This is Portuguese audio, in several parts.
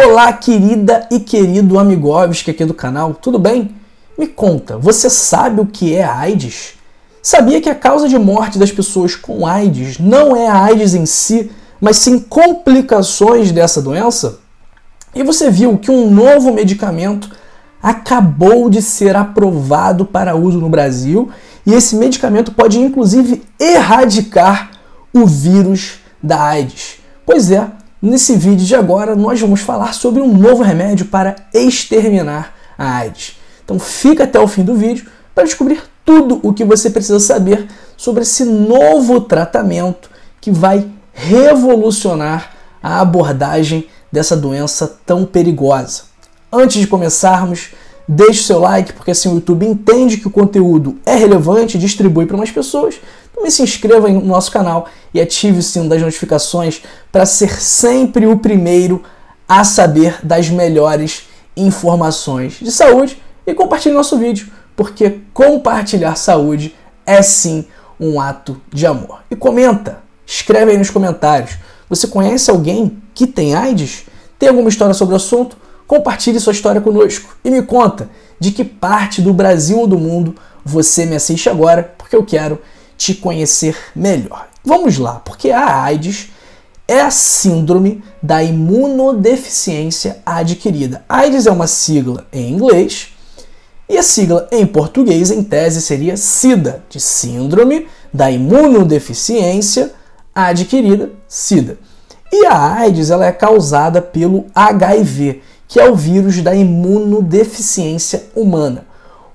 Olá, querida e querido Amigovski é aqui do canal, tudo bem? Me conta, você sabe o que é AIDS? Sabia que a causa de morte das pessoas com AIDS não é a AIDS em si, mas sim complicações dessa doença? E você viu que um novo medicamento acabou de ser aprovado para uso no Brasil e esse medicamento pode inclusive erradicar o vírus da AIDS. Pois é, Nesse vídeo de agora, nós vamos falar sobre um novo remédio para exterminar a AIDS. Então fica até o fim do vídeo para descobrir tudo o que você precisa saber sobre esse novo tratamento que vai revolucionar a abordagem dessa doença tão perigosa. Antes de começarmos, deixe seu like, porque assim o YouTube entende que o conteúdo é relevante e distribui para mais pessoas também se inscreva no nosso canal e ative o sino das notificações para ser sempre o primeiro a saber das melhores informações de saúde e compartilhe nosso vídeo, porque compartilhar saúde é sim um ato de amor. E comenta, escreve aí nos comentários. Você conhece alguém que tem AIDS? Tem alguma história sobre o assunto? Compartilhe sua história conosco e me conta de que parte do Brasil ou do mundo você me assiste agora, porque eu quero te conhecer melhor. Vamos lá, porque a AIDS é a síndrome da imunodeficiência adquirida. AIDS é uma sigla em inglês e a sigla em português, em tese, seria SIDA, de Síndrome da Imunodeficiência Adquirida, SIDA. E a AIDS ela é causada pelo HIV, que é o vírus da imunodeficiência humana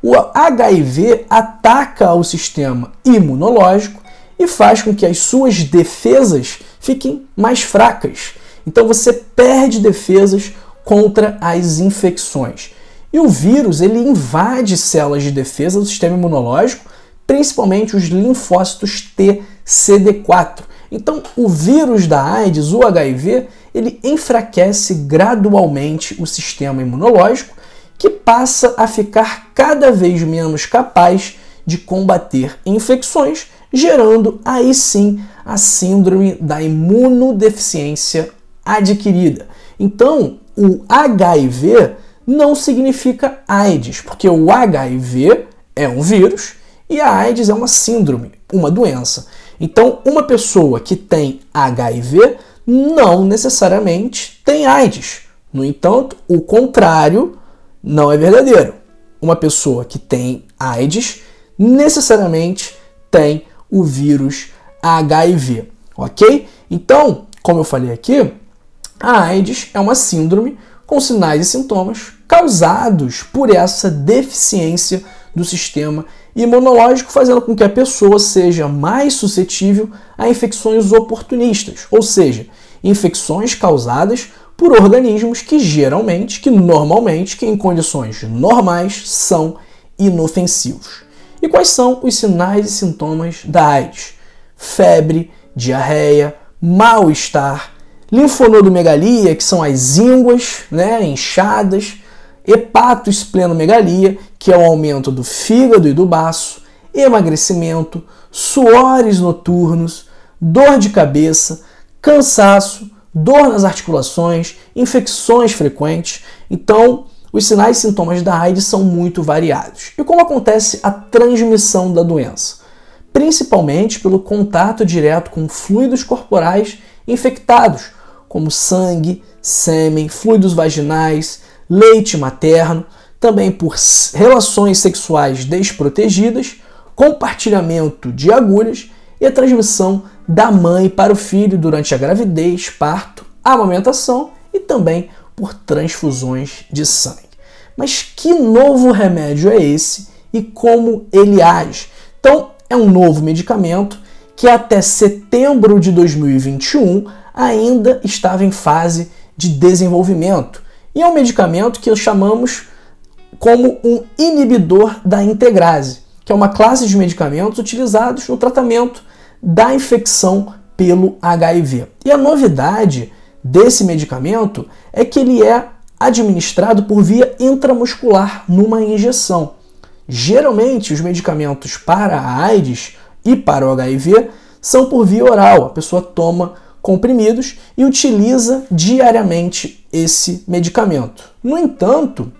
o HIV ataca o sistema imunológico e faz com que as suas defesas fiquem mais fracas. Então você perde defesas contra as infecções. E o vírus ele invade células de defesa do sistema imunológico, principalmente os linfócitos T CD4. Então, o vírus da AIDS, o HIV, ele enfraquece gradualmente o sistema imunológico que passa a ficar cada vez menos capaz de combater infecções, gerando aí sim a síndrome da imunodeficiência adquirida. Então, o HIV não significa AIDS, porque o HIV é um vírus e a AIDS é uma síndrome, uma doença. Então, uma pessoa que tem HIV não necessariamente tem AIDS. No entanto, o contrário não é verdadeiro. Uma pessoa que tem AIDS necessariamente tem o vírus HIV, ok? Então, como eu falei aqui, a AIDS é uma síndrome com sinais e sintomas causados por essa deficiência do sistema imunológico, fazendo com que a pessoa seja mais suscetível a infecções oportunistas, ou seja, infecções causadas por organismos que geralmente, que normalmente, que em condições normais são inofensivos. E quais são os sinais e sintomas da AIDS? Febre, diarreia, mal-estar, linfonodomegalia, que são as ínguas, né, inchadas, hepatosplenomegalia, que é o aumento do fígado e do baço, emagrecimento, suores noturnos, dor de cabeça, cansaço, dor nas articulações, infecções frequentes. Então, os sinais e sintomas da AIDS são muito variados. E como acontece a transmissão da doença? Principalmente pelo contato direto com fluidos corporais infectados, como sangue, sêmen, fluidos vaginais, leite materno, também por relações sexuais desprotegidas, compartilhamento de agulhas e a transmissão da mãe para o filho durante a gravidez, parto, amamentação e também por transfusões de sangue. Mas que novo remédio é esse e como ele age? Então, é um novo medicamento que até setembro de 2021 ainda estava em fase de desenvolvimento. E é um medicamento que chamamos como um inibidor da integrase, que é uma classe de medicamentos utilizados no tratamento da infecção pelo HIV. E a novidade desse medicamento é que ele é administrado por via intramuscular numa injeção. Geralmente, os medicamentos para a AIDS e para o HIV são por via oral. A pessoa toma comprimidos e utiliza diariamente esse medicamento. No entanto,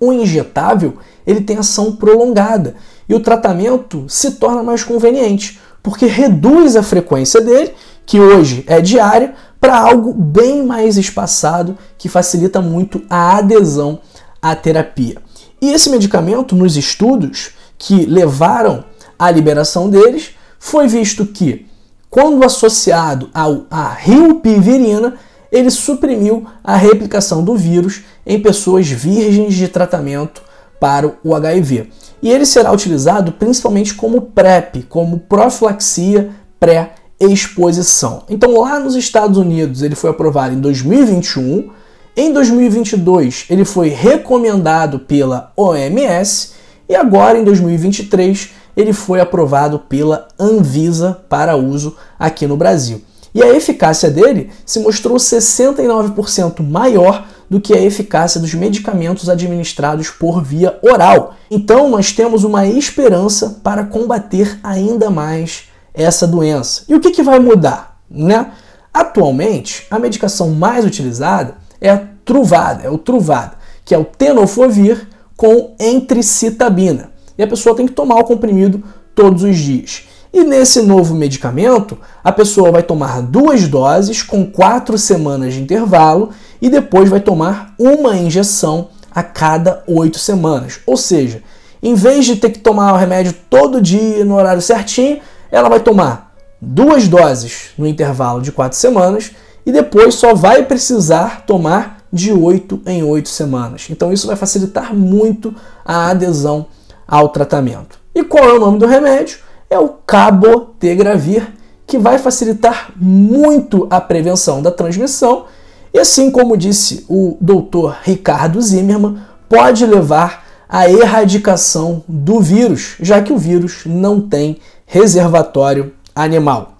o injetável ele tem ação prolongada e o tratamento se torna mais conveniente, porque reduz a frequência dele, que hoje é diária, para algo bem mais espaçado, que facilita muito a adesão à terapia. E esse medicamento, nos estudos que levaram à liberação deles, foi visto que, quando associado ao, à rilpivirina, ele suprimiu a replicação do vírus em pessoas virgens de tratamento para o HIV. E ele será utilizado principalmente como PrEP, como profilaxia pré-exposição. Então, lá nos Estados Unidos, ele foi aprovado em 2021. Em 2022, ele foi recomendado pela OMS e agora em 2023 ele foi aprovado pela Anvisa para uso aqui no Brasil. E a eficácia dele se mostrou 69% maior do que a eficácia dos medicamentos administrados por via oral. Então, nós temos uma esperança para combater ainda mais essa doença. E o que, que vai mudar? Né? Atualmente, a medicação mais utilizada é a Truvada, é o Truvada, que é o tenofovir com entricitabina. E a pessoa tem que tomar o comprimido todos os dias. E nesse novo medicamento, a pessoa vai tomar duas doses com quatro semanas de intervalo e depois vai tomar uma injeção a cada oito semanas. Ou seja, em vez de ter que tomar o remédio todo dia no horário certinho, ela vai tomar duas doses no intervalo de quatro semanas e depois só vai precisar tomar de oito em oito semanas. Então isso vai facilitar muito a adesão ao tratamento. E qual é o nome do remédio? é o cabotegravir, que vai facilitar muito a prevenção da transmissão e, assim como disse o doutor Ricardo Zimmermann, pode levar à erradicação do vírus, já que o vírus não tem reservatório animal.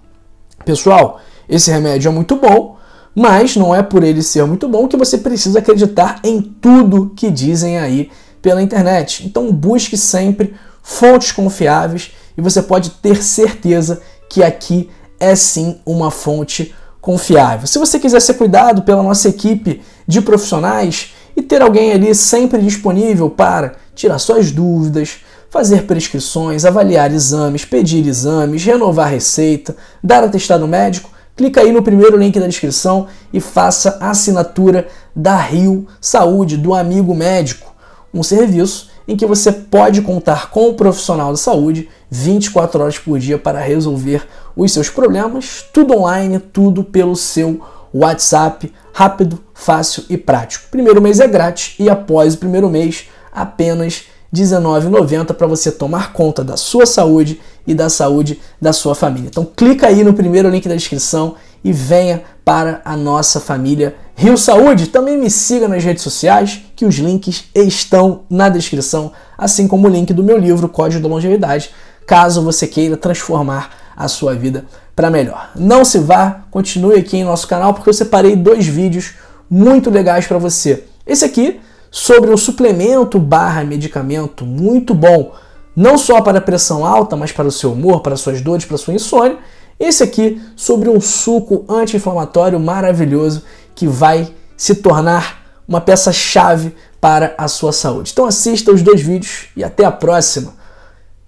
Pessoal, esse remédio é muito bom, mas não é por ele ser muito bom que você precisa acreditar em tudo que dizem aí pela internet. Então busque sempre fontes confiáveis e você pode ter certeza que aqui é sim uma fonte confiável. Se você quiser ser cuidado pela nossa equipe de profissionais e ter alguém ali sempre disponível para tirar suas dúvidas, fazer prescrições, avaliar exames, pedir exames, renovar receita, dar atestado médico, clica aí no primeiro link da descrição e faça a assinatura da Rio Saúde do Amigo Médico, um serviço em que você pode contar com o profissional de saúde 24 horas por dia para resolver os seus problemas, tudo online, tudo pelo seu WhatsApp, rápido, fácil e prático. Primeiro mês é grátis e após o primeiro mês, apenas R$19,90 19,90 para você tomar conta da sua saúde e da saúde da sua família. Então clica aí no primeiro link da descrição e venha para a nossa família Rio Saúde. Também me siga nas redes sociais, que os links estão na descrição, assim como o link do meu livro Código da Longevidade, caso você queira transformar a sua vida para melhor. Não se vá, continue aqui em nosso canal porque eu separei dois vídeos muito legais para você. Esse aqui sobre um suplemento barra medicamento muito bom, não só para pressão alta, mas para o seu humor, para suas dores, para sua insônia esse aqui sobre um suco anti-inflamatório maravilhoso que vai se tornar uma peça chave para a sua saúde. Então assista os dois vídeos e até a próxima.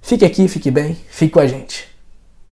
Fique aqui, fique bem, fique com a gente.